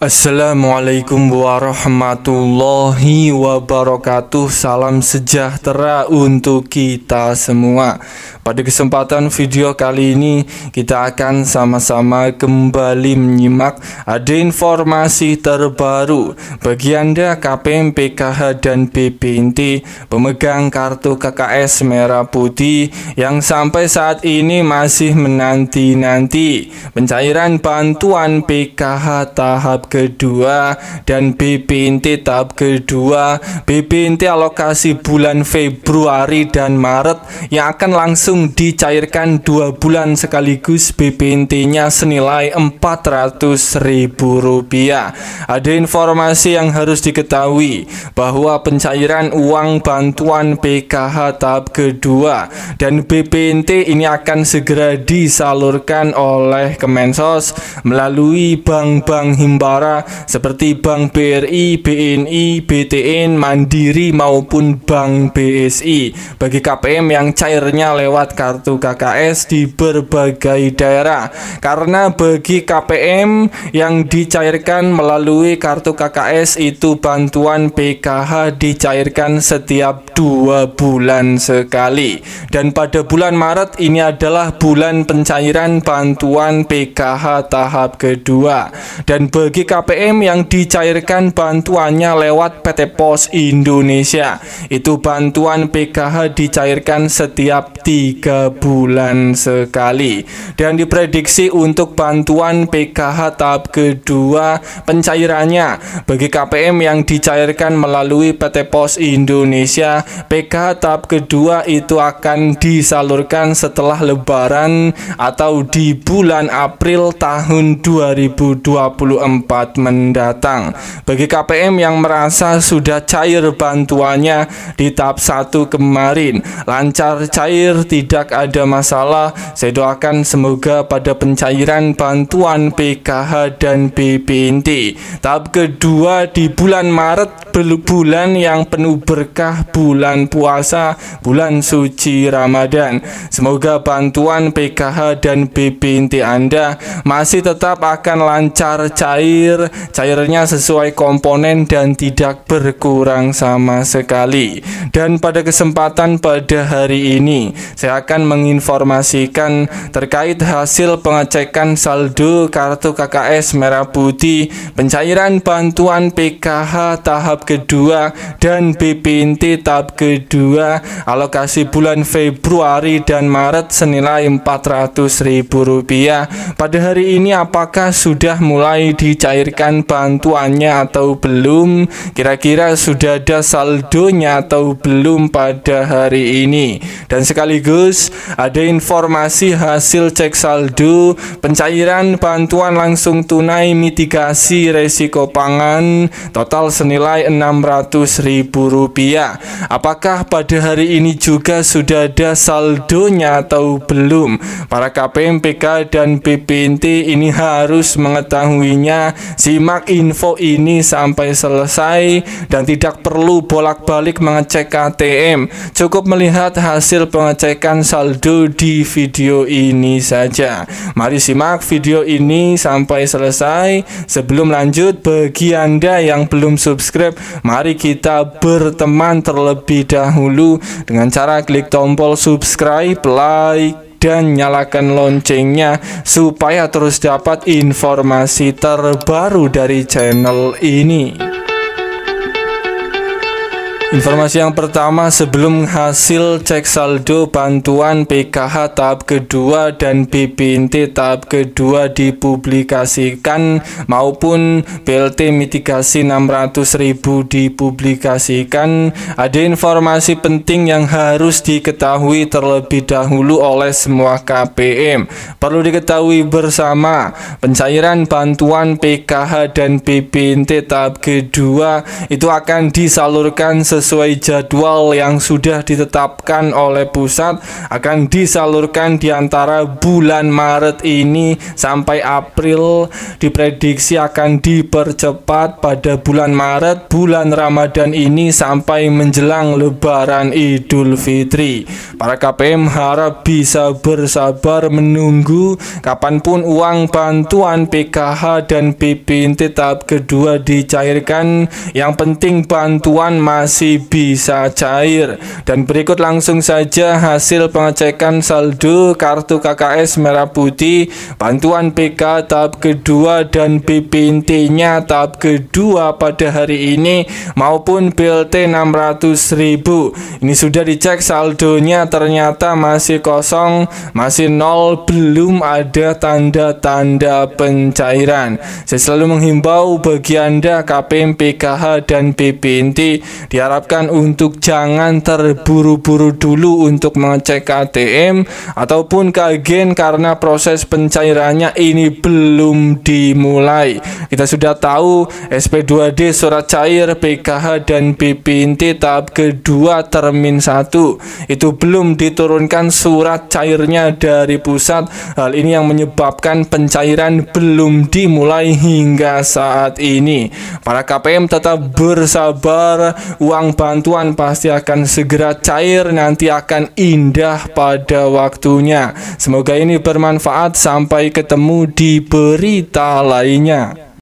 Assalamualaikum warahmatullahi wabarakatuh Salam sejahtera untuk kita semua Pada kesempatan video kali ini Kita akan sama-sama kembali menyimak Ada informasi terbaru Bagi Anda KPM, PKH, dan BPNT Pemegang kartu KKS Merah Putih Yang sampai saat ini masih menanti-nanti Pencairan bantuan PKH tahap kedua dan BPNT tahap kedua BPNT alokasi bulan Februari dan Maret yang akan langsung dicairkan dua bulan sekaligus BPNT-nya senilai Rp400.000 ada informasi yang harus diketahui bahwa pencairan uang bantuan PKH tahap kedua dan BPNT ini akan segera disalurkan oleh Kemensos melalui bank-bank himbawan suara seperti Bank BRI, BNI, BTN, Mandiri maupun Bank BSI bagi KPM yang cairnya lewat kartu KKS di berbagai daerah. Karena bagi KPM yang dicairkan melalui kartu KKS itu bantuan PKH dicairkan setiap dua bulan sekali. Dan pada bulan Maret ini adalah bulan pencairan bantuan PKH tahap kedua. Dan bagi KPM yang dicairkan bantuannya lewat PT Pos Indonesia. Itu bantuan PKH dicairkan setiap tiga bulan sekali. Dan diprediksi untuk bantuan PKH tahap kedua pencairannya bagi KPM yang dicairkan melalui PT Pos Indonesia, PKH tahap kedua itu akan disalurkan setelah lebaran atau di bulan April tahun 2024 mendatang. Bagi KPM yang merasa sudah cair bantuannya di tahap 1 kemarin, lancar cair tidak ada masalah. Saya doakan semoga pada pencairan bantuan PKH dan BPNT tahap kedua di bulan Maret bulan yang penuh berkah, bulan puasa, bulan suci Ramadan. Semoga bantuan PKH dan BPNT Anda masih tetap akan lancar cair, cairnya sesuai komponen dan tidak berkurang sama sekali. Dan pada kesempatan pada hari ini, saya akan menginformasikan terkait hasil pengecekan saldo kartu KKS merah putih pencairan bantuan PKH tahap tahap kedua dan BPNT tahap kedua alokasi bulan Februari dan Maret senilai Rp400.000 pada hari ini apakah sudah mulai dicairkan bantuannya atau belum kira-kira sudah ada saldonya atau belum pada hari ini dan sekaligus ada informasi hasil cek saldo pencairan bantuan langsung tunai mitigasi resiko pangan total senilai Rp600.000. Apakah pada hari ini juga sudah ada saldonya atau belum? Para KPM PK dan BPNT ini harus mengetahuinya. Simak info ini sampai selesai dan tidak perlu bolak-balik mengecek ATM. Cukup melihat hasil pengecekan saldo di video ini saja. Mari simak video ini sampai selesai. Sebelum lanjut, bagi Anda yang belum subscribe, Mari kita berteman terlebih dahulu dengan cara klik tombol subscribe, like, dan nyalakan loncengnya supaya terus dapat informasi terbaru dari channel ini. Informasi yang pertama sebelum hasil cek saldo bantuan PKH tahap kedua dan BPNT tahap kedua dipublikasikan maupun BLT mitigasi 600.000 dipublikasikan ada informasi penting yang harus diketahui terlebih dahulu oleh semua KPM perlu diketahui bersama pencairan bantuan PKH dan BPNT tahap kedua itu akan disalurkan sesuai sesuai jadwal yang sudah ditetapkan oleh pusat akan disalurkan di antara bulan Maret ini sampai April diprediksi akan dipercepat pada bulan Maret bulan Ramadan ini sampai menjelang lebaran Idul Fitri para KPM harap bisa bersabar menunggu kapanpun uang bantuan PKH dan PPNT tahap kedua dicairkan yang penting bantuan masih bisa cair dan berikut langsung saja hasil pengecekan saldo kartu KKS merah putih bantuan PK tahap kedua dan BPNT-nya tahap kedua pada hari ini maupun BLT 600.000 ini sudah dicek saldonya ternyata masih kosong masih nol belum ada tanda-tanda pencairan saya selalu menghimbau bagi Anda KPM PKH dan BPNT diharapkan diharapkan untuk jangan terburu-buru dulu untuk mengecek ATM ataupun kagen karena proses pencairannya ini belum dimulai. Kita sudah tahu SP2D surat cair PKH dan BPNT tahap kedua termin 1 itu belum diturunkan surat cairnya dari pusat. Hal ini yang menyebabkan pencairan belum dimulai hingga saat ini. Para KPM tetap bersabar, uang bantuan pasti akan segera cair, nanti akan indah pada waktunya. Semoga ini bermanfaat. Sampai ketemu di berita lainnya.